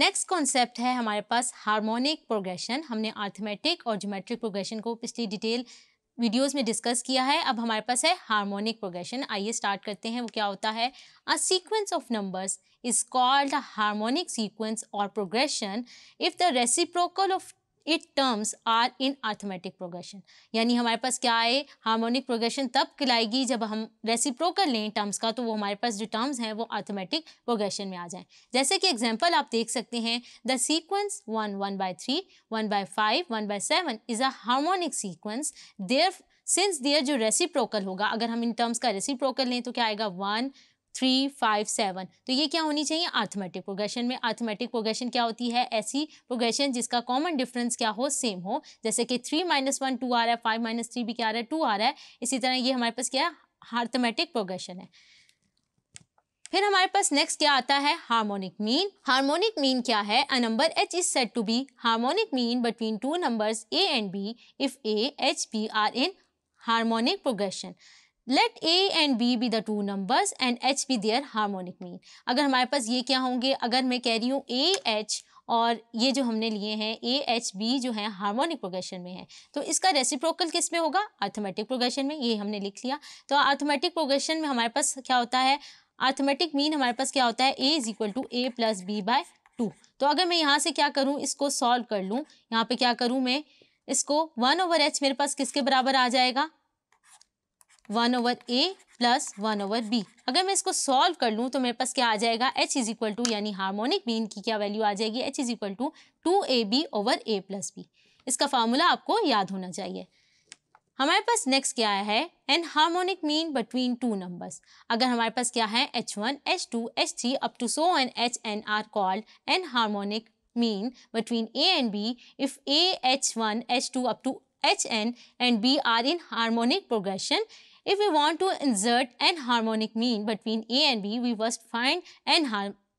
Next concept है हमारे पास हार्मोनिक प्रोग्रेशन हमने आर्थमेटिक और जोमेट्रिक प्रोग्रेशन को पिछली डिटेल वीडियोस में डिस्कस किया है अब हमारे पास है हार्मोनिक प्रोग्रेशन आइए स्टार्ट करते हैं वो क्या होता है a sequence of numbers is called harmonic sequence और progression if the reciprocal of it terms are in arithmetic progression यानी हमारे पास क्या है हार्मोनिक प्रोग्रेशन तब खिलाएगी जब हम कर लें टर्म्स का तो वो हमारे पास जो टर्म्स हैं वो आर्थमेटिक प्रोग्रेशन में आ जाएं जैसे कि एग्जाम्पल आप देख सकते हैं the sequence one one by three one by five one by seven is a harmonic sequence there since there जो रेसिप्रोकल होगा अगर हम इन टर्म्स का रेसिप्रोकल लें तो क्या आएगा वन थ्री फाइव सेवन तो ये क्या होनी चाहिए आर्थमेटिक प्रोग्रेशन में आर्थमेटिक प्रोग्रेशन क्या होती है ऐसी प्रोग्रेशन जिसका कॉमन डिफरेंस क्या हो सेम हो जैसे कि थ्री माइनस वन टू आ रहा है फाइव माइनस थ्री भी क्या आ रहा है टू आ रहा है इसी तरह ये हमारे पास क्या है आर्थमेटिक प्रोग्रेशन है फिर हमारे पास नेक्स्ट क्या आता है हार्मोनिक मीन हार्मोनिक मीन क्या है a number H is set to be harmonic mean between two numbers A and B if A H B are in harmonic progression let A and B be the two numbers and H be their harmonic mean अगर हमारे पास ये क्या होंगे अगर मैं कह रही हूँ ए एच और ये जो हमने लिए हैं ए एच बी जो है हार्मोनिक प्रोग्रेशन में है तो इसका रेसिप्रोकल किस में होगा आर्थमेटिक प्रोग्रेशन में ये हमने लिख लिया तो आर्थमेटिक प्रोग्रेशन में हमारे पास क्या होता है आर्थमेटिक मीन हमारे पास क्या होता है A is equal to A plus B by two तो अगर मैं यहाँ से क्या करूँ इसको सॉल्व कर लूँ यहाँ पे क्या करूँ मैं इसको वन ओवर एच मेरे पास किसके बराबर आ जाएगा one over A plus one over B अगर मैं इसको सॉल्व कर लूँ तो मेरे पास क्या आ जाएगा एच इज इक्वल टू यानी हार्मोनिक बीन की क्या वैल्यू आ जाएगी H is equal to two A B over A plus B इसका फार्मूला आपको याद होना चाहिए हमारे पास नेक्स्ट क्या है n harmonic mean between two numbers अगर हमारे पास क्या है H one H two H three up to so n H n are called n harmonic mean between A and B if A H one H two up to H n and B are in harmonic progression If we want to insert an harmonic mean between A and B, we must find an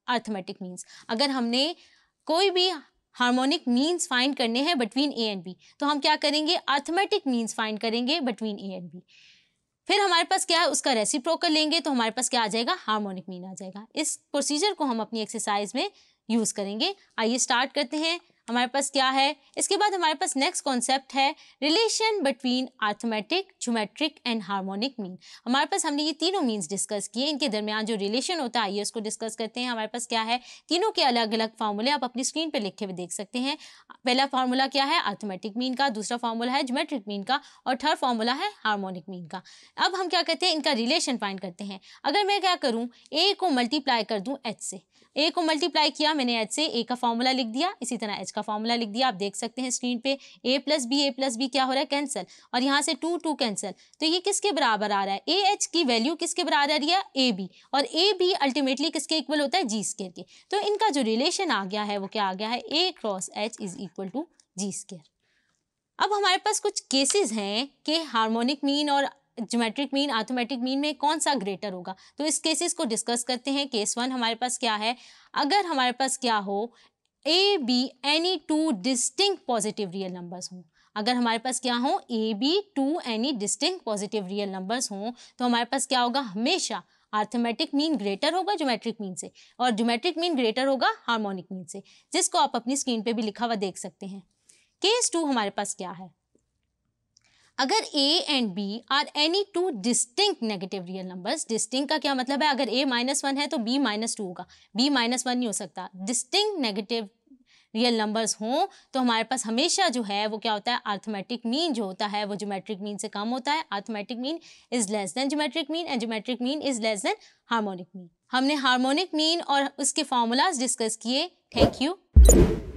arithmetic means. अगर हमने कोई भी harmonic means find करने हैं between A and B तो हम क्या करेंगे अर्थमेटिक मीन्स फाइंड करेंगे बिटवीन ए एंड बी फिर हमारे पास क्या है उसका रेसिप्रोकल लेंगे तो हमारे पास क्या आ जाएगा हारमोनिक मीन आ जाएगा इस प्रोसीजर को हम अपनी एक्सरसाइज में यूज़ करेंगे आइए स्टार्ट करते हैं हमारे पास क्या है इसके बाद हमारे पास नेक्स्ट कॉन्सेप्ट है relation between arithmetic geometric and harmonic mean हमारे पास हमने ये तीनों मीन्स डिस्कस किए इनके दरमियान जो रिलेशन होता है आइए उसको डिस्कस करते हैं हमारे पास क्या है तीनों के अलग अलग फार्मूले आप अपनी स्क्रीन पर लिखे हुए देख सकते हैं पहला फार्मूला क्या है आर्थमेटिक मीन का दूसरा फार्मूला है ज्योमेट्रिक मीन का और थर्ड फार्मूला है हार्मोनिक मीन का अब हम क्या करते हैं इनका रिलेशन फाइंड करते हैं अगर मैं क्या करूँ ए को मल्टीप्लाई कर दूँ एच से ए को मल्टीप्लाई किया मैंने एच से ए का फार्मूला लिख दिया इसी तरह एच का इसका फॉर्मूला लिख दिया आप देख सकते हैं स्क्रीन पे A plus B A plus B क्या हो रहा है कैंसिल और यहाँ से टू टू कैंसिल तो ये किसके बराबर आ रहा है ए एच की वैल्यू किसके बराबर आ रही है ए बी और ए बी अल्टीमेटली किसके इक्वल होता है जी स्केयर के तो इनका जो रिलेशन आ गया है वो क्या आ गया है A cross H is equal to G square अब हमारे पास कुछ केसेस हैं कि हार्मोनिक मीन और ज्योमेट्रिक मीन आर्थोमेटिक मीन में कौन सा ग्रेटर होगा तो इस केसेस को डिस्कस करते हैं केस वन हमारे पास क्या है अगर हमारे पास क्या हो A B any two distinct positive real numbers हों अगर हमारे पास क्या हो A B two any distinct positive real numbers हों तो हमारे पास क्या होगा हमेशा आर्थमेटिक मीन ग्रेटर होगा ज्योमेट्रिक मीन से और ज्योमेट्रिक मीन ग्रेटर होगा हार्मोनिक मीन से जिसको आप अपनी स्क्रीन पे भी लिखा हुआ देख सकते हैं केस टू हमारे पास क्या है अगर A and B are any two distinct negative real numbers distinct का क्या मतलब है अगर ए माइनस वन है तो बी माइनस टू होगा बी माइनस वन नहीं हो सकता डिस्टिंक्ट नेगेटिव रियल नंबर्स हों तो हमारे पास हमेशा जो है वो क्या होता है आर्थमेटिक मीन जो होता है वो जोमेट्रिक मीन से कम होता है arithmetic mean is less than geometric mean and geometric mean is less than harmonic mean हमने हार्मोनिक मीन और उसके फार्मूलाज डिस्कस किए थैंक यू